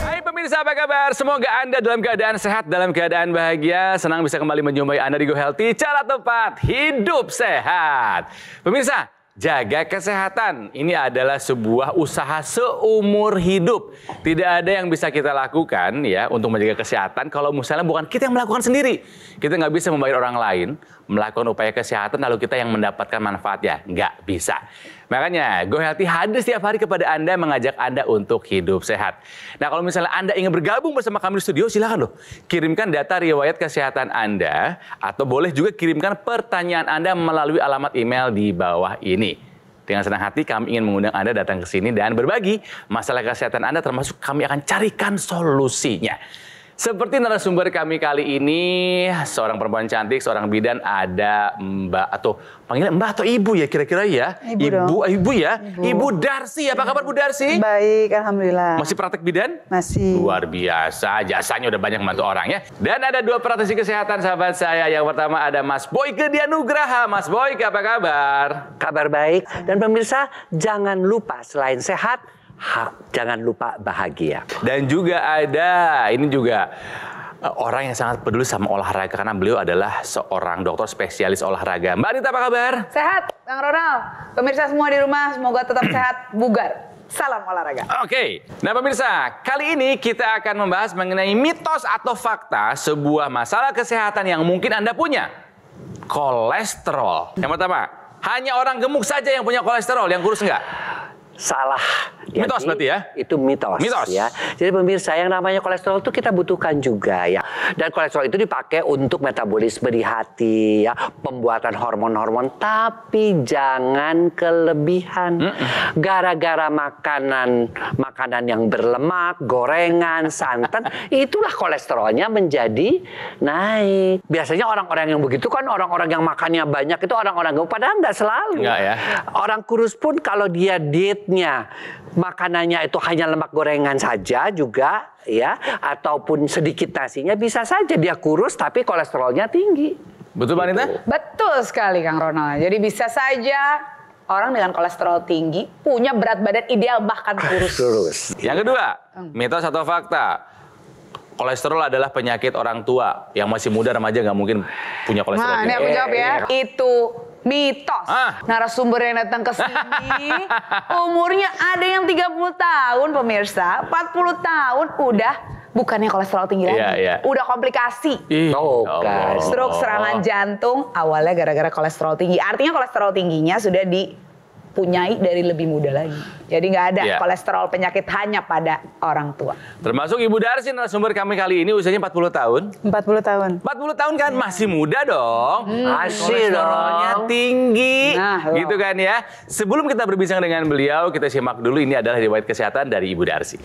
Hai pemirsa apa kabar? Semoga Anda dalam keadaan sehat, dalam keadaan bahagia. Senang bisa kembali menjumpai Anda di Go Healthy. Cara tepat, hidup sehat. Pemirsa, jaga kesehatan. Ini adalah sebuah usaha seumur hidup. Tidak ada yang bisa kita lakukan ya untuk menjaga kesehatan kalau misalnya bukan kita yang melakukan sendiri. Kita nggak bisa membayar orang lain melakukan upaya kesehatan lalu kita yang mendapatkan manfaatnya. Nggak bisa. Makanya, Go Healthy hadir setiap hari kepada Anda mengajak Anda untuk hidup sehat. Nah, kalau misalnya Anda ingin bergabung bersama kami di studio, silakan loh. Kirimkan data riwayat kesehatan Anda atau boleh juga kirimkan pertanyaan Anda melalui alamat email di bawah ini. Dengan senang hati kami ingin mengundang Anda datang ke sini dan berbagi masalah kesehatan Anda termasuk kami akan carikan solusinya. Seperti narasumber kami kali ini, seorang perempuan cantik, seorang bidan ada Mbak atau panggilan Mbak atau Ibu ya kira-kira ya. Ibu Ibu, dong. Oh, ibu ya. Ibu. ibu Darsi, apa kabar Bu Darsi? Baik, alhamdulillah. Masih praktek bidan? Masih. Luar biasa, jasanya udah banyak membantu orang ya. Dan ada dua praktisi kesehatan sahabat saya. Yang pertama ada Mas Boy Kedianugraha. Mas Boy, apa kabar? Kabar baik. Dan pemirsa, jangan lupa selain sehat, hak jangan lupa bahagia. Dan juga ada ini juga eh, orang yang sangat peduli sama olahraga karena beliau adalah seorang dokter spesialis olahraga. Mbak Anita apa kabar? Sehat, Bang Ronald. Pemirsa semua di rumah semoga tetap sehat, bugar. Salam olahraga. Oke, okay. nah pemirsa, kali ini kita akan membahas mengenai mitos atau fakta sebuah masalah kesehatan yang mungkin Anda punya. Kolesterol. Yang pertama, hanya orang gemuk saja yang punya kolesterol, yang kurus enggak? salah. Jadi, berarti ya? Itu mitos, mitos. ya. Jadi pemirsa yang namanya kolesterol itu kita butuhkan juga ya. Dan kolesterol itu dipakai untuk metabolisme di hati ya, pembuatan hormon-hormon tapi jangan kelebihan. Gara-gara makanan makanan yang berlemak, gorengan, santan, itulah kolesterolnya menjadi naik. Biasanya orang-orang yang begitu kan orang-orang yang makannya banyak itu orang-orang padahal nggak selalu. Enggak, ya. Orang kurus pun kalau dia diet dietnya makanannya itu hanya lemak gorengan saja juga ya ataupun sedikit nasinya bisa saja dia kurus tapi kolesterolnya tinggi. Betul Mbak Nita? Betul sekali Kang Ronald. Jadi bisa saja orang dengan kolesterol tinggi punya berat badan ideal bahkan kurus. kurus. Yang kedua, hmm. mitos atau fakta? kolesterol adalah penyakit orang tua yang masih muda remaja nggak mungkin punya kolesterol. Nah, ini aku jawab ya. Iya. Itu Mitos. Ah. Narasumber yang datang ke sini umurnya ada yang 30 tahun pemirsa, 40 tahun udah bukannya kolesterol tinggi iya, lagi, yeah, yeah. udah komplikasi. Ih, ya oh, kan. Stroke, serangan jantung awalnya gara-gara kolesterol tinggi. Artinya kolesterol tingginya sudah di punyai dari lebih muda lagi. Jadi nggak ada yeah. kolesterol penyakit hanya pada orang tua. Termasuk Ibu Darsi narasumber kami kali ini usianya 40 tahun. 40 tahun. 40 tahun kan yeah. masih muda dong. Hmm. Asyik kolesterolnya tinggi. Nah, nah gitu kan ya. Sebelum kita berbincang dengan beliau, kita simak dulu ini adalah riwayat kesehatan dari Ibu Darsi.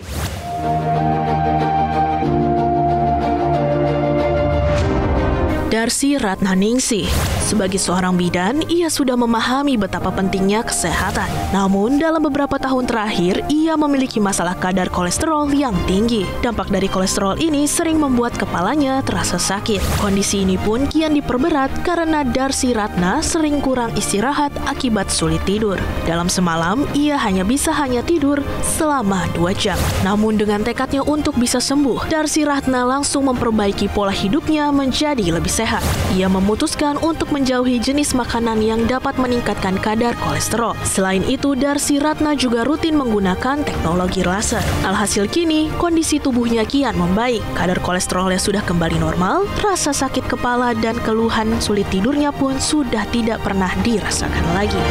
Darsi Ratnaningsih sebagai seorang bidan, ia sudah memahami betapa pentingnya kesehatan. Namun, dalam beberapa tahun terakhir, ia memiliki masalah kadar kolesterol yang tinggi. Dampak dari kolesterol ini sering membuat kepalanya terasa sakit. Kondisi ini pun kian diperberat karena Darsi Ratna sering kurang istirahat akibat sulit tidur. Dalam semalam, ia hanya bisa hanya tidur selama dua jam. Namun dengan tekadnya untuk bisa sembuh, Darsi Ratna langsung memperbaiki pola hidupnya menjadi lebih sehat. Ia memutuskan untuk menjauhi jenis makanan yang dapat meningkatkan kadar kolesterol. Selain itu, Darsi Ratna juga rutin menggunakan teknologi laser. Alhasil kini, kondisi tubuhnya kian membaik. Kadar kolesterolnya sudah kembali normal, rasa sakit kepala dan keluhan sulit tidurnya pun sudah tidak pernah dirasakan lagi.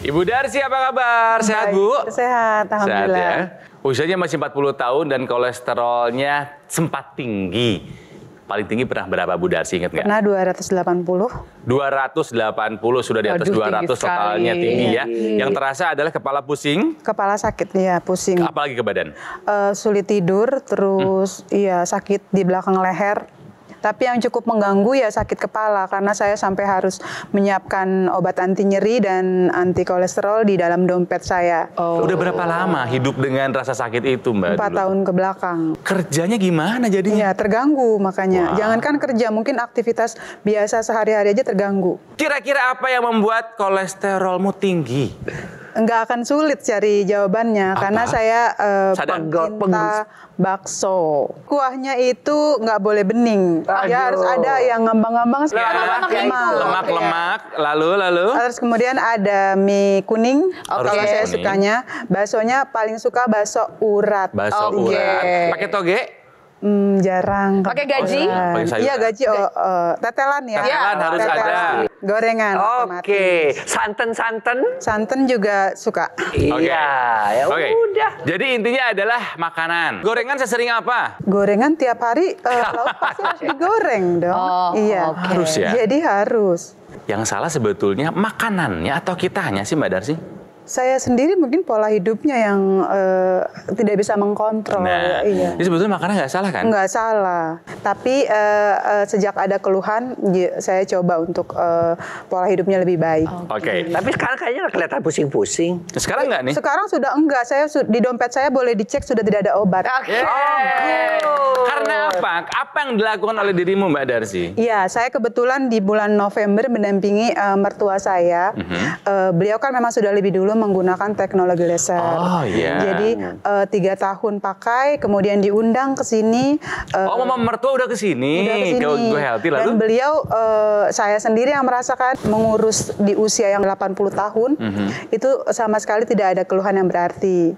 Ibu Darsi apa kabar? sehat Bu? Sehat, Alhamdulillah. Sehat ya? Usianya masih 40 tahun dan kolesterolnya sempat tinggi paling tinggi pernah berapa Bu Darsi ingat nggak? Pernah 280. 280 sudah di atas Aduh, 200 tinggi totalnya sekali. tinggi ya. Iya. Yang terasa adalah kepala pusing. Kepala sakit ya pusing. Apalagi ke badan? Uh, sulit tidur terus hmm. iya sakit di belakang leher tapi yang cukup mengganggu ya sakit kepala karena saya sampai harus menyiapkan obat anti nyeri dan anti kolesterol di dalam dompet saya. Oh. Udah berapa lama hidup dengan rasa sakit itu, Mbak? Empat tahun ke belakang. Kerjanya gimana jadinya? Ya, terganggu makanya. Wow. Jangankan kerja, mungkin aktivitas biasa sehari-hari aja terganggu. Kira-kira apa yang membuat kolesterolmu tinggi? nggak akan sulit cari jawabannya Apa? karena saya uh, Sadar, bakso. Kuahnya itu nggak boleh bening. Ya Aduh. Ya harus ada yang ngambang-ngambang ya, lemak, lemak, ya iya. lemak, lalu lalu. Terus kemudian ada mie kuning. Okay. Kalau saya sukanya, baksonya paling suka bakso urat. Bakso okay. urat. Pakai toge? Hmm, jarang. Pakai gaji? Oh, iya gaji. Oh, uh, tetelan ya. Tetelan ya. harus tetelan. ada. Gorengan. Oke. Okay. Santan-santan? Santan juga suka. Iya, okay. ya okay. udah. Jadi intinya adalah makanan. Gorengan sesering apa? Gorengan tiap hari uh, eh, lauk pasti harus digoreng dong. Oh, iya. Okay. Harus ya. Jadi harus. Yang salah sebetulnya makanannya atau kita hanya sih Mbak Darsi? saya sendiri mungkin pola hidupnya yang uh, tidak bisa mengkontrol. Nah, iya. Jadi sebetulnya makanan nggak salah kan? Nggak salah. Tapi uh, uh, sejak ada keluhan, ya, saya coba untuk uh, pola hidupnya lebih baik. Oke. Okay. okay. Tapi sekarang kayaknya kelihatan pusing-pusing. Sekarang nggak nih? Sekarang sudah enggak. Saya di dompet saya boleh dicek sudah tidak ada obat. Oke. Okay. Oh, Karena apa? Apa yang dilakukan oleh dirimu Mbak Darsi? Iya, saya kebetulan di bulan November mendampingi uh, mertua saya. Mm -hmm. uh, beliau kan memang sudah lebih dulu menggunakan teknologi laser. Oh, yeah. Jadi uh, tiga tahun pakai, kemudian diundang ke sini. Uh, oh, mama mertua udah ke sini. Udah ke sini. lalu. beliau uh, saya sendiri yang merasakan mengurus di usia yang 80 tahun mm -hmm. itu sama sekali tidak ada keluhan yang berarti.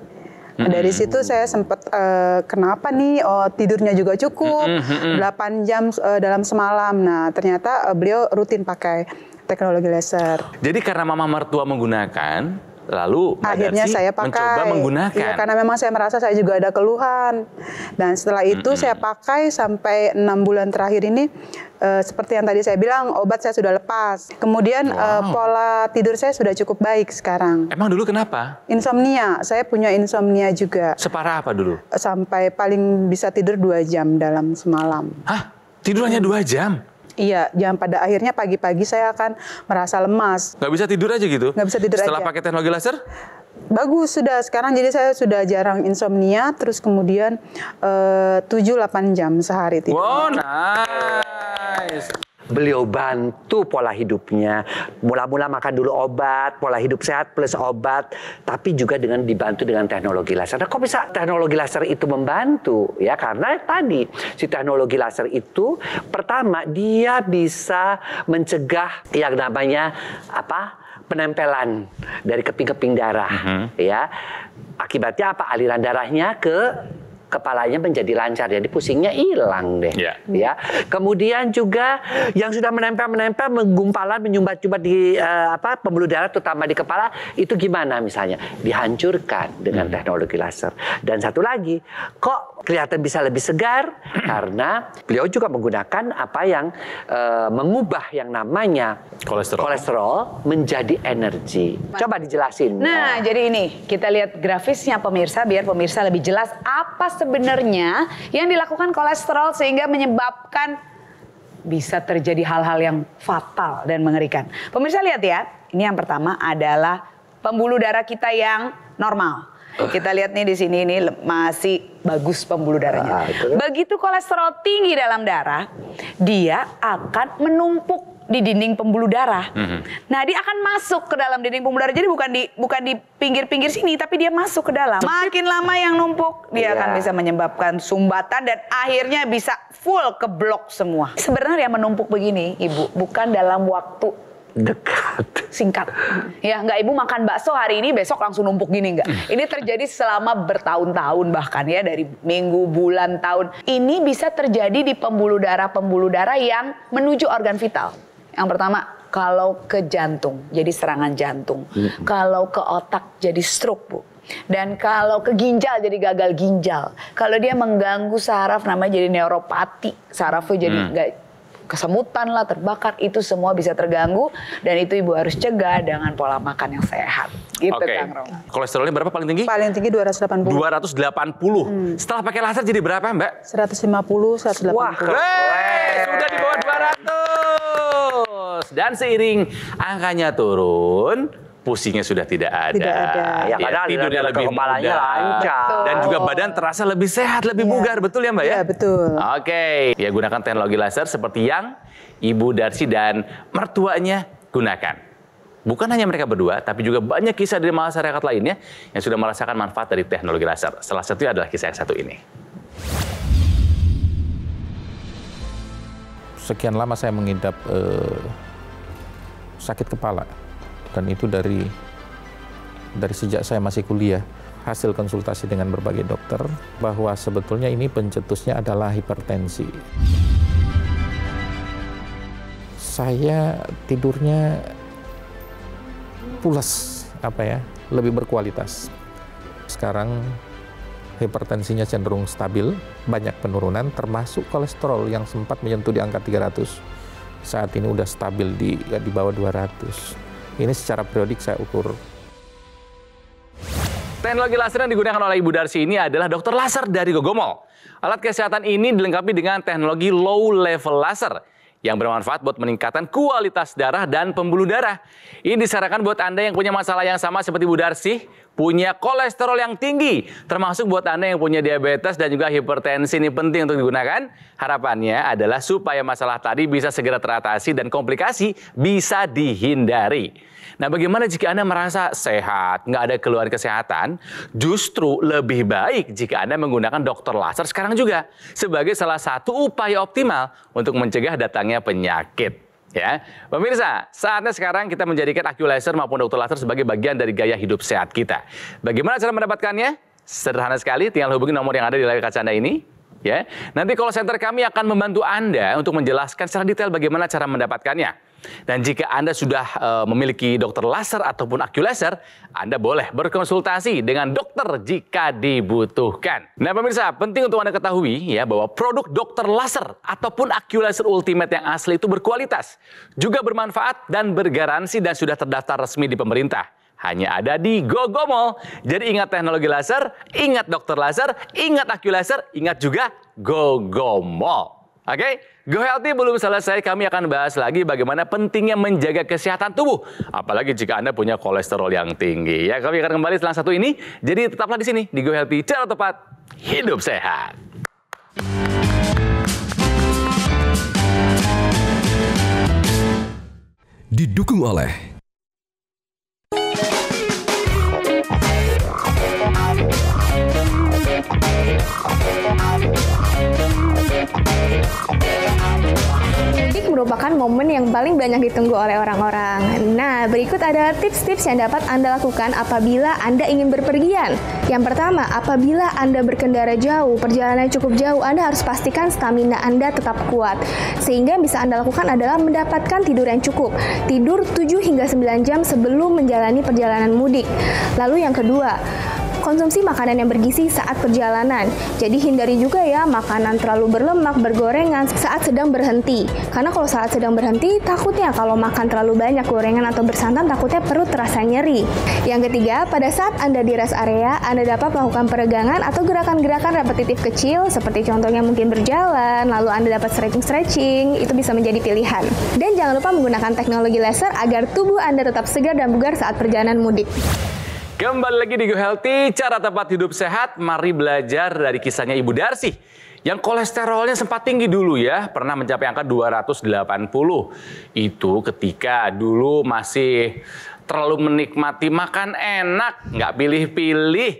Mm -hmm. Dari situ saya sempat uh, kenapa nih oh tidurnya juga cukup mm -hmm. 8 jam uh, dalam semalam. Nah, ternyata uh, beliau rutin pakai teknologi laser. Jadi karena mama mertua menggunakan Lalu akhirnya saya pakai, mencoba iya, menggunakan. Ya, karena memang saya merasa saya juga ada keluhan. Dan setelah itu mm -hmm. saya pakai sampai enam bulan terakhir ini e, seperti yang tadi saya bilang obat saya sudah lepas. Kemudian eh, wow. e, pola tidur saya sudah cukup baik sekarang. Emang dulu kenapa? Insomnia. Saya punya insomnia juga. Separah apa dulu? Sampai paling bisa tidur dua jam dalam semalam. Hah? Tidur hanya dua jam? Iya, jangan pada akhirnya pagi-pagi saya akan merasa lemas. Gak bisa tidur aja gitu? Gak bisa tidur Setelah aja. Setelah pakai teknologi laser? bagus sudah sekarang jadi saya sudah jarang insomnia terus kemudian uh, 7 8 jam sehari tidur. Wow, nice beliau bantu pola hidupnya. Mula-mula makan dulu obat, pola hidup sehat plus obat, tapi juga dengan dibantu dengan teknologi laser. Nah, kok bisa teknologi laser itu membantu? Ya, karena tadi si teknologi laser itu pertama dia bisa mencegah yang namanya apa? penempelan dari keping-keping darah, mm -hmm. ya. Akibatnya apa? Aliran darahnya ke kepalanya menjadi lancar jadi pusingnya hilang deh ya. ya kemudian juga yang sudah menempel menempel menggumpalan menyumbat jumbat di uh, apa pembuluh darah terutama di kepala itu gimana misalnya dihancurkan dengan hmm. teknologi laser dan satu lagi kok kelihatan bisa lebih segar karena beliau juga menggunakan apa yang e, mengubah yang namanya kolesterol kolesterol menjadi energi coba dijelasin nah, nah jadi ini kita lihat grafisnya pemirsa biar pemirsa lebih jelas apa sebenarnya yang dilakukan kolesterol sehingga menyebabkan bisa terjadi hal-hal yang fatal dan mengerikan. Pemirsa lihat ya, ini yang pertama adalah pembuluh darah kita yang normal. Kita lihat nih di sini ini masih bagus pembuluh darahnya. Ah, kan. Begitu kolesterol tinggi dalam darah, dia akan menumpuk di dinding pembuluh darah. Mm-hmm. Nah, dia akan masuk ke dalam dinding pembuluh darah. Jadi bukan di bukan di pinggir-pinggir sini, tapi dia masuk ke dalam. Makin lama yang numpuk, dia yeah. akan bisa menyebabkan sumbatan dan akhirnya bisa full ke blok semua. Sebenarnya menumpuk begini, Ibu, bukan dalam waktu dekat singkat ya nggak ibu makan bakso hari ini besok langsung numpuk gini nggak mm. ini terjadi selama bertahun-tahun bahkan ya dari minggu bulan tahun ini bisa terjadi di pembuluh darah pembuluh darah yang menuju organ vital yang pertama, kalau ke jantung jadi serangan jantung. -hmm. Kalau ke otak jadi stroke, Bu. Dan kalau ke ginjal jadi gagal ginjal. Kalau dia mengganggu saraf namanya jadi neuropati. Sarafnya jadi mm. nggak gak kesemutan lah, terbakar itu semua bisa terganggu dan itu ibu harus cegah dengan pola makan yang sehat. Gitu okay. Kang Roma. Kolesterolnya berapa paling tinggi? Paling tinggi 280. 280. Hmm. Setelah pakai laser jadi berapa, Mbak? 150, 180. Wah, keren. Sudah di bawah 200 dan seiring angkanya turun, pusingnya sudah tidak ada. Tidak ada. Ya, iya, karena tidurnya lebih mudah. lancar. Dan juga badan terasa lebih sehat, lebih yeah. bugar. Betul ya Mbak ya? Iya, betul. Oke. Okay. Ya gunakan teknologi laser seperti yang Ibu Darsi dan mertuanya gunakan. Bukan hanya mereka berdua, tapi juga banyak kisah dari masyarakat lainnya yang sudah merasakan manfaat dari teknologi laser. Salah satunya adalah kisah yang satu ini. Sekian lama saya mengidap uh, sakit kepala dan itu dari dari sejak saya masih kuliah hasil konsultasi dengan berbagai dokter bahwa sebetulnya ini pencetusnya adalah hipertensi. Saya tidurnya pulas apa ya, lebih berkualitas. Sekarang hipertensinya cenderung stabil, banyak penurunan termasuk kolesterol yang sempat menyentuh di angka 300 saat ini udah stabil di ya, di bawah 200. Ini secara periodik saya ukur. Teknologi laser yang digunakan oleh Ibu Darsi ini adalah dokter laser dari Gogomol. Alat kesehatan ini dilengkapi dengan teknologi low level laser yang bermanfaat buat meningkatkan kualitas darah dan pembuluh darah. Ini disarankan buat Anda yang punya masalah yang sama seperti Bu Darsi, punya kolesterol yang tinggi, termasuk buat Anda yang punya diabetes dan juga hipertensi ini penting untuk digunakan. Harapannya adalah supaya masalah tadi bisa segera teratasi dan komplikasi bisa dihindari. Nah, bagaimana jika Anda merasa sehat, nggak ada keluhan kesehatan, justru lebih baik jika Anda menggunakan dokter laser sekarang juga sebagai salah satu upaya optimal untuk mencegah datangnya penyakit. Ya, pemirsa, saatnya sekarang kita menjadikan laser maupun dokter laser sebagai bagian dari gaya hidup sehat kita. Bagaimana cara mendapatkannya? Sederhana sekali, tinggal hubungi nomor yang ada di layar kaca Anda ini. Ya, nanti call center kami akan membantu Anda untuk menjelaskan secara detail bagaimana cara mendapatkannya. Dan jika Anda sudah e, memiliki dokter laser ataupun akulaser, Anda boleh berkonsultasi dengan dokter jika dibutuhkan. Nah pemirsa, penting untuk Anda ketahui ya bahwa produk dokter laser ataupun akulaser ultimate yang asli itu berkualitas, juga bermanfaat dan bergaransi dan sudah terdaftar resmi di pemerintah hanya ada di GoGo Jadi ingat teknologi laser, ingat dokter laser, ingat akulaser, ingat juga GoGo Oke? Okay? Go Healthy belum selesai, kami akan bahas lagi bagaimana pentingnya menjaga kesehatan tubuh. Apalagi jika Anda punya kolesterol yang tinggi. Ya, kami akan kembali setelah satu ini. Jadi tetaplah di sini, di Go Healthy, cara tepat, hidup sehat. Didukung oleh merupakan momen yang paling banyak ditunggu oleh orang-orang. Nah, berikut ada tips-tips yang dapat Anda lakukan apabila Anda ingin berpergian. Yang pertama, apabila Anda berkendara jauh, perjalanan cukup jauh, Anda harus pastikan stamina Anda tetap kuat. Sehingga yang bisa Anda lakukan adalah mendapatkan tidur yang cukup. Tidur 7 hingga 9 jam sebelum menjalani perjalanan mudik. Lalu yang kedua, Konsumsi makanan yang bergizi saat perjalanan. Jadi hindari juga ya makanan terlalu berlemak, bergorengan saat sedang berhenti. Karena kalau saat sedang berhenti, takutnya kalau makan terlalu banyak gorengan atau bersantan, takutnya perut terasa nyeri. Yang ketiga, pada saat Anda di rest area, Anda dapat melakukan peregangan atau gerakan-gerakan repetitif kecil, seperti contohnya mungkin berjalan, lalu Anda dapat stretching-stretching, itu bisa menjadi pilihan. Dan jangan lupa menggunakan teknologi laser agar tubuh Anda tetap segar dan bugar saat perjalanan mudik. Kembali lagi di Go Healthy, cara tempat hidup sehat. Mari belajar dari kisahnya Ibu Darsi yang kolesterolnya sempat tinggi dulu ya, pernah mencapai angka 280. Itu ketika dulu masih terlalu menikmati makan enak, nggak pilih-pilih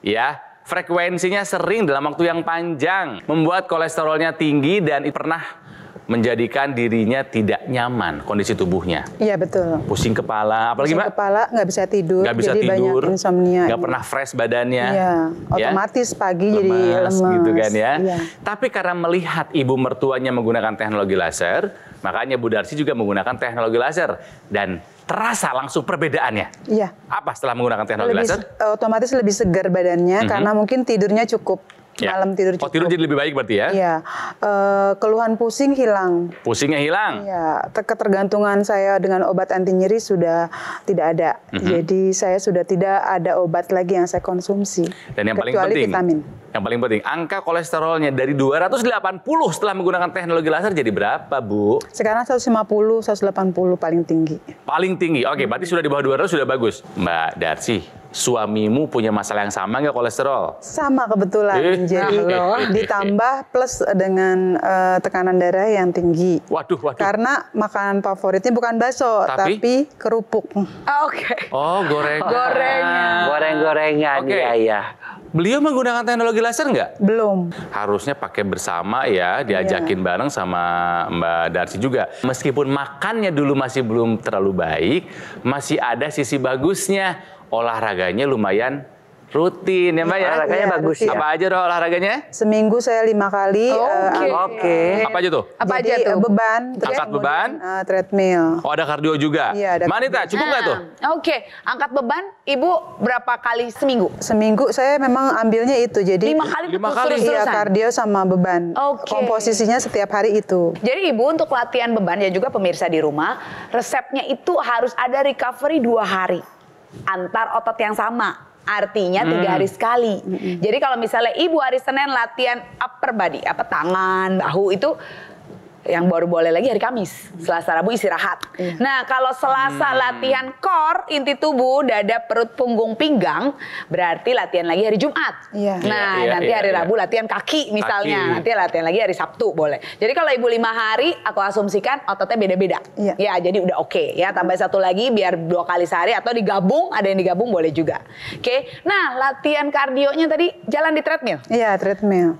ya. Frekuensinya sering dalam waktu yang panjang, membuat kolesterolnya tinggi dan pernah menjadikan dirinya tidak nyaman kondisi tubuhnya. Iya betul. Pusing kepala, apalagi Pusing mbak? Kepala nggak bisa tidur, nggak bisa jadi tidur, insomnia. Nggak pernah fresh badannya. Iya. Ya. Otomatis ya? pagi lemes, jadi lemes gitu kan ya. Iya. Tapi karena melihat ibu mertuanya menggunakan teknologi laser, makanya Bu Darsi juga menggunakan teknologi laser dan terasa langsung perbedaannya. Iya. Apa setelah menggunakan teknologi lebih, laser? Otomatis lebih segar badannya mm -hmm. karena mungkin tidurnya cukup Ya. Malam tidur cukup. Oh, tidur jadi lebih baik berarti ya? Iya. Uh, keluhan pusing hilang. Pusingnya hilang? Iya. Ketergantungan saya dengan obat anti nyeri sudah tidak ada. Mm -hmm. Jadi saya sudah tidak ada obat lagi yang saya konsumsi. Dan yang paling penting. vitamin. Yang paling penting, angka kolesterolnya dari 280 setelah menggunakan teknologi laser jadi berapa, Bu? Sekarang 150, 180 paling tinggi. Paling tinggi, oke. Okay, hmm. Berarti sudah di bawah 200 sudah bagus. Mbak Darsi, suamimu punya masalah yang sama nggak kolesterol? Sama kebetulan. Eh. Jadi eh. ditambah plus dengan uh, tekanan darah yang tinggi. Waduh, waduh. Karena makanan favoritnya bukan bakso, tapi, tapi kerupuk. Ah, oke. Okay. Oh, goreng. Gorengan. Goreng-gorengan, okay. ya ya. Beliau menggunakan teknologi laser nggak? Belum. Harusnya pakai bersama ya, iya. diajakin yeah. bareng sama Mbak Darsi juga. Meskipun makannya dulu masih belum terlalu baik, masih ada sisi bagusnya. Olahraganya lumayan Rutin ya Mbak ya? Olahraganya iya, ya, bagus ya. Apa aja dong olahraganya? Seminggu saya lima kali. Eh, oke. Okay. Uh, eh, okay. Apa aja tuh? Apa Jadi, aja eh, tuh? beban. Angkat beban? Uh, treadmill. Oh ada kardio juga? Iya ada Manita cukup nggak tuh? Nah, oke. Okay. Angkat beban Ibu berapa kali seminggu? Seminggu saya memang ambilnya itu. Jadi lima kali lima kali. Iya kardio sama beban. Oke. Okay. Komposisinya setiap hari itu. Jadi Ibu untuk latihan beban ya juga pemirsa di rumah. Resepnya itu harus ada recovery dua hari antar otot yang sama artinya tiga hmm. hari sekali. Hmm. Jadi kalau misalnya ibu hari Senin latihan upper body, apa tangan, bahu itu yang baru boleh lagi hari Kamis. Selasa Rabu istirahat. Iya. Nah, kalau Selasa hmm. latihan core, inti tubuh, dada, perut, punggung, pinggang, berarti latihan lagi hari Jumat. Iya. Nah, iya, nanti iya, hari iya, iya. Rabu latihan kaki misalnya. Kaki. Nanti latihan lagi hari Sabtu boleh. Jadi kalau ibu lima hari, aku asumsikan ototnya beda-beda. Ya, jadi udah oke okay, ya. Tambah satu lagi biar dua kali sehari atau digabung, ada yang digabung boleh juga. Oke. Okay? Nah, latihan kardionya tadi jalan di treadmill. Iya, treadmill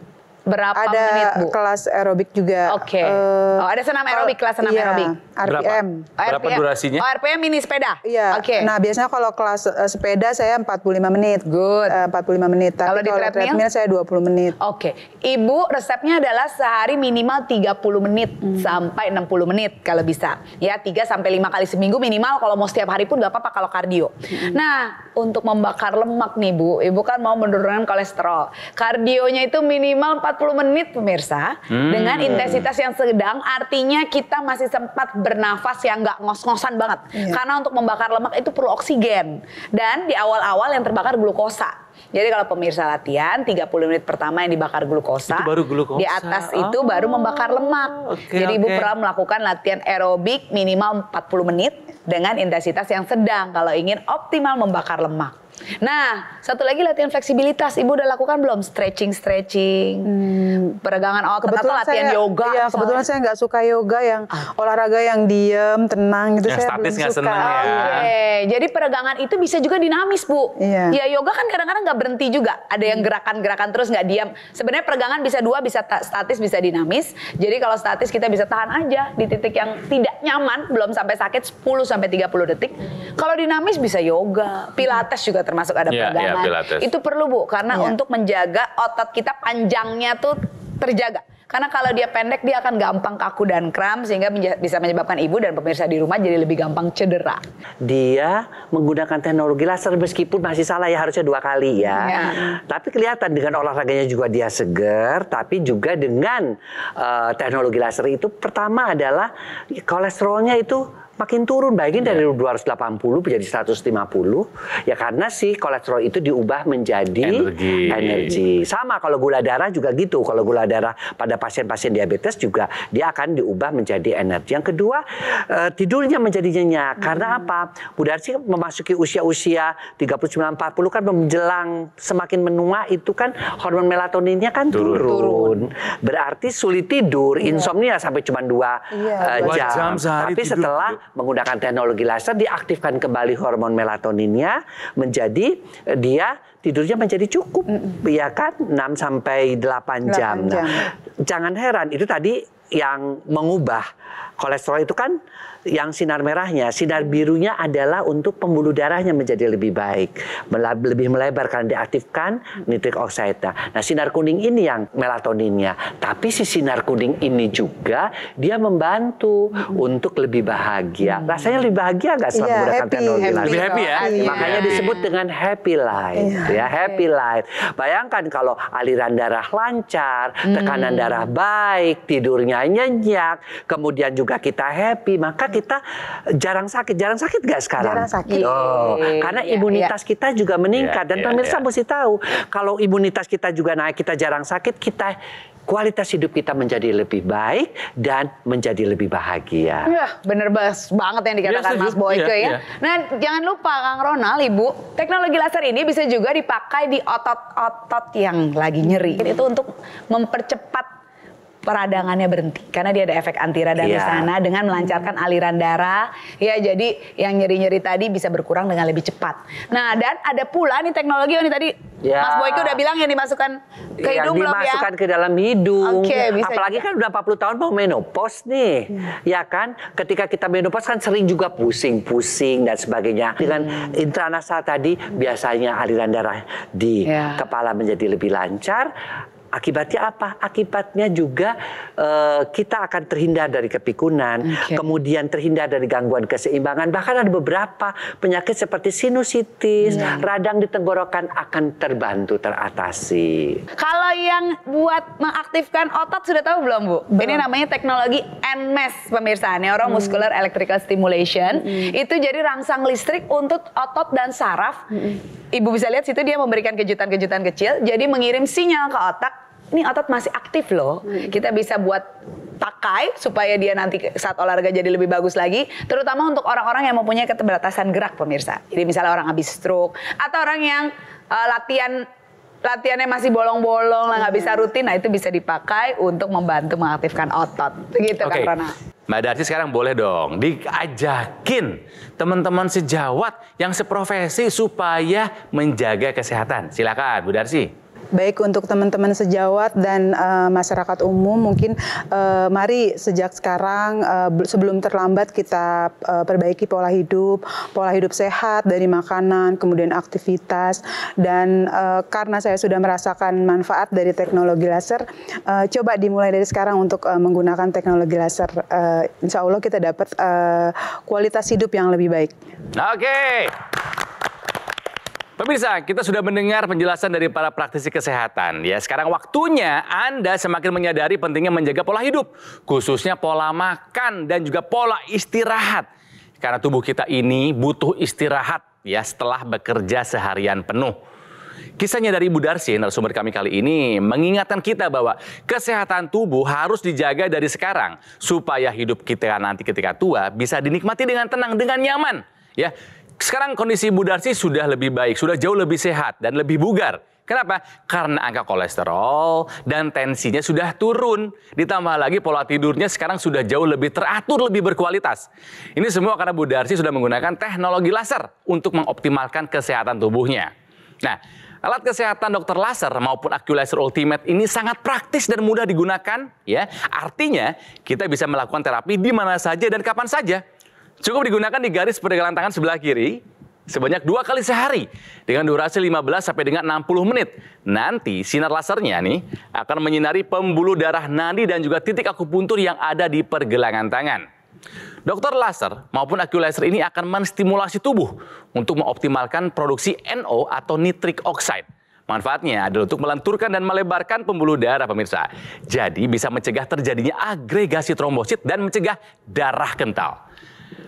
berapa ada menit Bu? kelas aerobik juga. Oke. Okay. Uh, eh, oh, ada senam aerobik, kelas senam iya, aerobik. RPM. Berapa, berapa durasinya? Oh, RPM ini sepeda. Iya. Oke. Okay. Nah, biasanya kalau kelas uh, sepeda saya 45 menit. Good. Eh, uh, 45 menit. Tapi kalau di kalau treadmill? treadmill saya 20 menit. Oke. Okay. Ibu resepnya adalah sehari minimal 30 menit hmm. sampai 60 menit kalau bisa. Ya, 3 sampai 5 kali seminggu minimal kalau mau setiap hari pun nggak apa-apa kalau kardio. Hmm. Nah, untuk membakar lemak nih Bu, Ibu kan mau menurunkan kolesterol. Kardionya itu minimal 40 40 menit pemirsa hmm. dengan intensitas yang sedang artinya kita masih sempat bernafas yang nggak ngos-ngosan banget. iya. Karena untuk membakar lemak itu perlu oksigen dan di awal-awal yang terbakar glukosa. Jadi kalau pemirsa latihan 30 menit pertama yang dibakar glukosa, itu baru glukosa. di atas oh. itu baru membakar lemak. Okay, Jadi okay. ibu pernah melakukan latihan aerobik minimal 40 menit dengan intensitas yang sedang kalau ingin optimal membakar lemak. Nah, satu lagi latihan fleksibilitas. Ibu udah lakukan belum stretching, stretching, hmm. peregangan otot oh, kebetulan atau latihan saya, yoga? Iya, kebetulan saya nggak suka yoga yang ah. olahraga yang diem, tenang gitu. Yang saya statis nggak seneng ya. Oke, iya. okay. jadi peregangan itu bisa juga dinamis bu. Iya. Ya yoga kan kadang-kadang nggak berhenti juga. Ada yang hmm. gerakan-gerakan terus nggak diam. Sebenarnya peregangan bisa dua, bisa statis, bisa dinamis. Jadi kalau statis kita bisa tahan aja di titik yang tidak nyaman, belum sampai sakit 10 sampai 30 detik. Kalau dinamis bisa yoga, pilates juga termasuk ada yeah, iya, iya, Yeah, itu perlu Bu karena yeah. untuk menjaga otot kita panjangnya tuh terjaga. Karena kalau dia pendek dia akan gampang kaku dan kram sehingga bisa menyebabkan ibu dan pemirsa di rumah jadi lebih gampang cedera. Dia menggunakan teknologi laser meskipun masih salah ya harusnya dua kali ya. ya. Tapi kelihatan dengan olahraganya juga dia seger, tapi juga dengan uh, teknologi laser itu pertama adalah kolesterolnya itu makin turun. Bayangin yeah. dari 280 menjadi 150 ya karena si kolesterol itu diubah menjadi energi. Sama kalau gula darah juga gitu. Kalau gula darah pada pasien-pasien diabetes juga dia akan diubah menjadi energi. Yang kedua uh, tidurnya menjadi nyenyak. Hmm. Karena apa? sih memasuki usia-usia 39 40 kan menjelang semakin menua itu kan hormon melatoninnya kan turun. turun. Berarti sulit tidur, iya. insomnia sampai cuma dua yeah. Iya. uh, jam. jam Tapi setelah menggunakan teknologi laser diaktifkan kembali hormon melatoninnya menjadi eh, dia tidurnya menjadi cukup mm -hmm. ya kan 6 sampai 8 jam. jam. Nah, jangan heran itu tadi yang mengubah kolesterol itu kan yang sinar merahnya, sinar birunya adalah untuk pembuluh darahnya menjadi lebih baik, lebih melebar karena diaktifkan nitrik oksida. Nah, sinar kuning ini yang melatoninnya. Tapi si sinar kuning ini juga dia membantu hmm. untuk lebih bahagia. Hmm. Rasanya lebih bahagia nggak setelah yeah, menggunakan happy, teknologi happy, Lebih happy ya. Yeah. Makanya iya. disebut dengan happy life, yeah. ya happy life. Bayangkan kalau aliran darah lancar, hmm. tekanan hmm. darah baik, tidurnya nyenyak, kemudian juga juga kita happy, maka hmm. kita eh, jarang sakit. Jarang sakit gak sekarang? Jarang sakit. Oh, karena iya. imunitas ya. kita juga meningkat. Ya, Dan ya, pemirsa ya. mesti tahu kalau imunitas kita juga naik, kita jarang sakit, kita kualitas hidup kita menjadi lebih baik dan menjadi lebih bahagia. Ya, bener banget yang dikatakan ya, Mas Boyke ya, ya. ya. Nah, jangan lupa Kang Ronald, Ibu, teknologi laser ini bisa juga dipakai di otot-otot yang lagi nyeri. Itu untuk mempercepat peradangannya berhenti karena dia ada efek radang yeah. di iya. sana dengan melancarkan aliran darah ya jadi yang nyeri-nyeri tadi bisa berkurang dengan lebih cepat. Nah, dan ada pula nih teknologi yang oh, tadi yeah. Mas Boyke udah bilang yang dimasukkan ke yang hidung belum ya? Dimasukkan ke dalam hidung. Okay, bisa Apalagi juga. kan udah 40 tahun mau menopause nih. Hmm. Ya kan? Ketika kita menopause kan sering juga pusing-pusing dan sebagainya. Dengan hmm. intranasal tadi biasanya aliran darah di yeah. kepala menjadi lebih lancar Akibatnya apa? Akibatnya juga uh, kita akan terhindar dari kepikunan, okay. kemudian terhindar dari gangguan keseimbangan. Bahkan ada beberapa penyakit seperti sinusitis, yeah. radang di tenggorokan akan terbantu teratasi. Kalau yang buat mengaktifkan otot sudah tahu belum, Bu? Belum. Ini namanya teknologi NMES pemirsa, neuromuscular hmm. electrical stimulation. Hmm. Itu jadi rangsang listrik untuk otot dan saraf. Hmm. Ibu bisa lihat situ dia memberikan kejutan-kejutan kecil, jadi mengirim sinyal ke otak ini otot masih aktif loh. Hmm. Kita bisa buat pakai supaya dia nanti saat olahraga jadi lebih bagus lagi. Terutama untuk orang-orang yang mempunyai keterbatasan gerak pemirsa. Jadi misalnya orang habis stroke atau orang yang uh, latihan latihannya masih bolong-bolong lah nggak bisa hmm. rutin, nah itu bisa dipakai untuk membantu mengaktifkan otot, begitu okay. kan Mbak Darsi sekarang boleh dong diajakin teman-teman sejawat yang seprofesi supaya menjaga kesehatan. Silakan Bu Darsi. Baik untuk teman-teman sejawat dan uh, masyarakat umum mungkin uh, mari sejak sekarang uh, sebelum terlambat kita uh, perbaiki pola hidup, pola hidup sehat dari makanan, kemudian aktivitas dan uh, karena saya sudah merasakan manfaat dari teknologi laser, uh, coba dimulai dari sekarang untuk uh, menggunakan teknologi laser. Uh, insya Allah kita dapat uh, kualitas hidup yang lebih baik. Oke. Okay. Pemirsa, kita sudah mendengar penjelasan dari para praktisi kesehatan. Ya, sekarang waktunya Anda semakin menyadari pentingnya menjaga pola hidup, khususnya pola makan dan juga pola istirahat. Karena tubuh kita ini butuh istirahat ya setelah bekerja seharian penuh. Kisahnya dari Ibu Darsi, narasumber kami kali ini, mengingatkan kita bahwa kesehatan tubuh harus dijaga dari sekarang supaya hidup kita nanti ketika tua bisa dinikmati dengan tenang, dengan nyaman. Ya, sekarang kondisi Bu sudah lebih baik, sudah jauh lebih sehat dan lebih bugar. Kenapa? Karena angka kolesterol dan tensinya sudah turun. Ditambah lagi pola tidurnya sekarang sudah jauh lebih teratur, lebih berkualitas. Ini semua karena Bu sudah menggunakan teknologi laser untuk mengoptimalkan kesehatan tubuhnya. Nah, alat kesehatan dokter laser maupun AccuLaser Ultimate ini sangat praktis dan mudah digunakan. ya. Artinya, kita bisa melakukan terapi di mana saja dan kapan saja. Cukup digunakan di garis pergelangan tangan sebelah kiri sebanyak dua kali sehari dengan durasi 15 sampai dengan 60 menit. Nanti sinar lasernya nih akan menyinari pembuluh darah nadi dan juga titik akupuntur yang ada di pergelangan tangan. Dokter laser maupun akulaser ini akan menstimulasi tubuh untuk mengoptimalkan produksi NO atau nitric oxide. Manfaatnya adalah untuk melenturkan dan melebarkan pembuluh darah pemirsa. Jadi bisa mencegah terjadinya agregasi trombosit dan mencegah darah kental.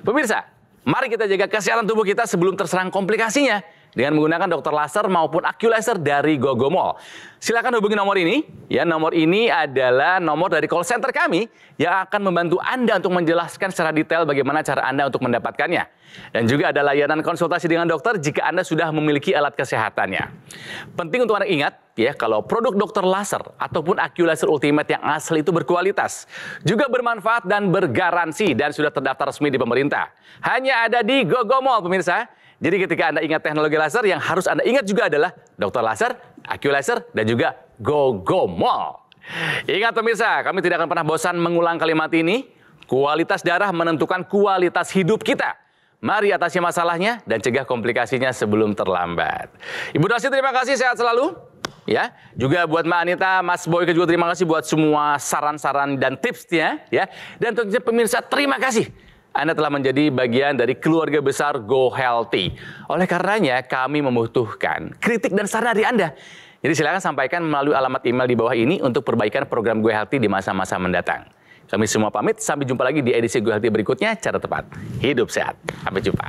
Pemirsa, mari kita jaga kesehatan tubuh kita sebelum terserang komplikasinya dengan menggunakan dokter laser maupun Akulaser dari Gogomol. Silakan hubungi nomor ini. Ya, nomor ini adalah nomor dari call center kami yang akan membantu Anda untuk menjelaskan secara detail bagaimana cara Anda untuk mendapatkannya. Dan juga ada layanan konsultasi dengan dokter jika Anda sudah memiliki alat kesehatannya. Penting untuk Anda ingat, ya kalau produk dokter laser ataupun Akulaser Ultimate yang asli itu berkualitas, juga bermanfaat dan bergaransi dan sudah terdaftar resmi di pemerintah. Hanya ada di Gogomol pemirsa. Jadi ketika Anda ingat teknologi laser, yang harus Anda ingat juga adalah dokter laser, AQ laser, dan juga Gogomol. Ingat pemirsa, kami tidak akan pernah bosan mengulang kalimat ini. Kualitas darah menentukan kualitas hidup kita. Mari atasi masalahnya dan cegah komplikasinya sebelum terlambat. Ibu Dasi terima kasih, sehat selalu. Ya, juga buat Mbak Anita, Mas Boyke juga terima kasih buat semua saran-saran dan tipsnya ya. Dan tentunya pemirsa terima kasih anda telah menjadi bagian dari keluarga besar Go Healthy. Oleh karenanya, kami membutuhkan kritik dan saran dari Anda. Jadi silakan sampaikan melalui alamat email di bawah ini untuk perbaikan program Go Healthy di masa-masa mendatang. Kami semua pamit, sampai jumpa lagi di edisi Go Healthy berikutnya, cara tepat. Hidup sehat. Sampai jumpa.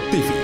TV.